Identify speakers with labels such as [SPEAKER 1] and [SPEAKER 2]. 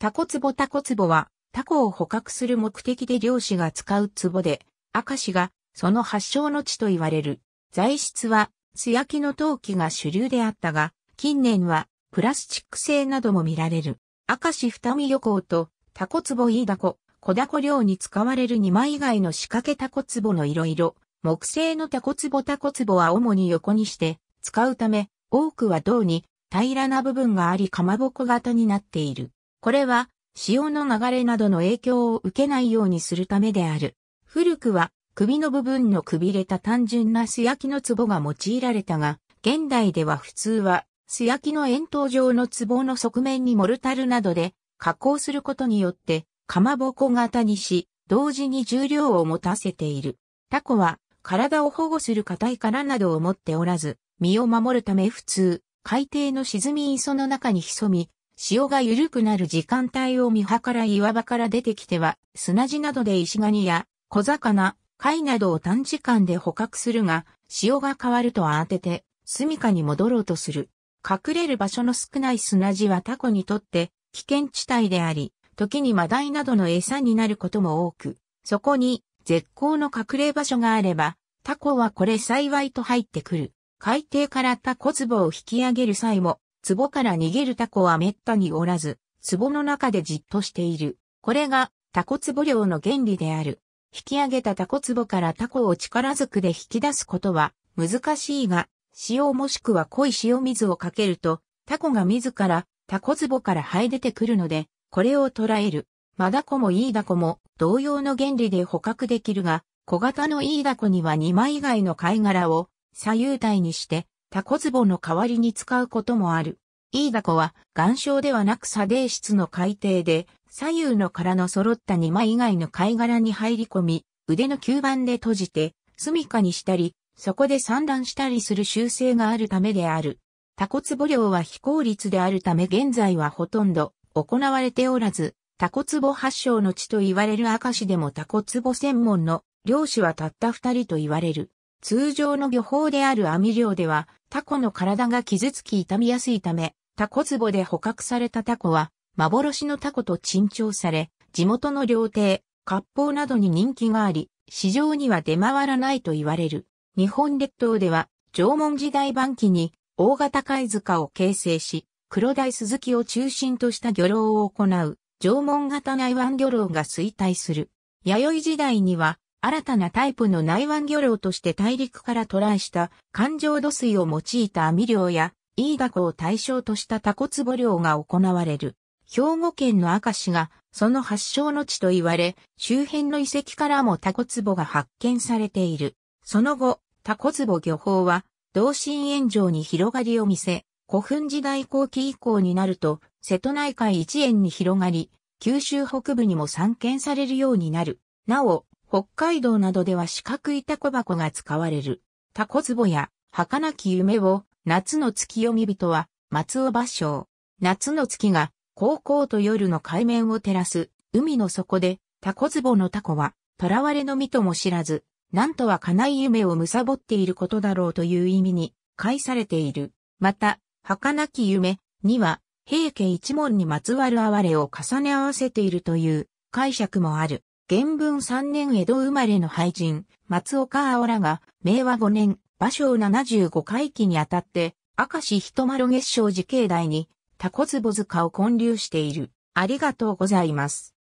[SPEAKER 1] タコツボタコツボは、タコを捕獲する目的で漁師が使うツボで、赤石がその発祥の地と言われる。材質は、素焼きの陶器が主流であったが、近年はプラスチック製なども見られる。赤石二見漁港とタコボイイダコ、小ダコ漁に使われる二枚以外の仕掛けタコツボの色々、木製のタコツボタコツボは主に横にして使うため、多くは銅に平らな部分がありかまぼこ型になっている。これは潮の流れなどの影響を受けないようにするためである。古くは首の部分のくびれた単純な素焼きの壺が用いられたが、現代では普通は素焼きの円筒状の壺の側面にモルタルなどで加工することによってかまぼこ型にし、同時に重量を持たせている。タコは体を保護する硬い殻などを持っておらず、身を守るため普通、海底の沈み磯の中に潜み、潮が緩くなる時間帯を見計らい岩場から出てきては、砂地などで石ガニや小魚、貝などを短時間で捕獲するが、潮が変わると慌てて、住処に戻ろうとする。隠れる場所の少ない砂地はタコにとって危険地帯であり、時にマダイなどの餌になることも多く、そこに絶好の隠れ場所があれば、タコはこれ幸いと入ってくる。海底からタコ壺を引き上げる際も、壺から逃げるタコは滅多におらず、壺の中でじっとしている。これがタコ壺漁の原理である。引き上げたタコ壺からタコを力ずくで引き出すことは難しいが、塩もしくは濃い塩水をかけると、タコが自らタコ壺から這い出てくるので、これを捉える。マダコもイイダコも同様の原理で捕獲できるが、小型のイイダコには2枚以外の貝殻を左右体にしてタコ壺の代わりに使うこともある。イーダコは、岩礁ではなく砂泥質の海底で、左右の殻の揃った2枚以外の貝殻に入り込み、腕の吸盤で閉じて、住処にしたり、そこで産卵したりする習性があるためである。タコ壺漁は非効率であるため現在はほとんど行われておらず、タコ壺発祥の地と言われる明石でもタコ壺専門の漁師はたった二人と言われる。通常の漁法である網漁では、タコの体が傷つき傷みやすいため、タコ壺で捕獲されたタコは、幻のタコと珍重され、地元の料亭、割烹などに人気があり、市場には出回らないと言われる。日本列島では、縄文時代晩期に大型貝塚を形成し、黒大鈴木を中心とした漁労を行う、縄文型内湾漁労が衰退する。弥生時代には、新たなタイプの内湾漁漁として大陸から渡来した環状土水を用いた網漁や、イイダコを対象としたタコツボ漁が行われる。兵庫県の明石がその発祥の地と言われ、周辺の遺跡からもタコツボが発見されている。その後、タコツボ漁法は、同心円状に広がりを見せ、古墳時代後期以降になると、瀬戸内海一円に広がり、九州北部にも散見されるようになる。なお、北海道などでは四角いタコ箱が使われる。タコ壺や、儚き夢を、夏の月読み人は、松尾芭蕉。夏の月が、高校と夜の海面を照らす、海の底で、タコ壺のタコは、囚われの身とも知らず、なんとは叶い夢を貪っていることだろうという意味に、解されている。また、儚き夢には、平家一門にまつわる哀れを重ね合わせているという解釈もある。元文3年江戸生まれの俳人、松岡青らが、明和5年、芭蕉75回忌にあたって、明石人丸月照寺境内に、タコ壺塚を建立している。ありがとうございます。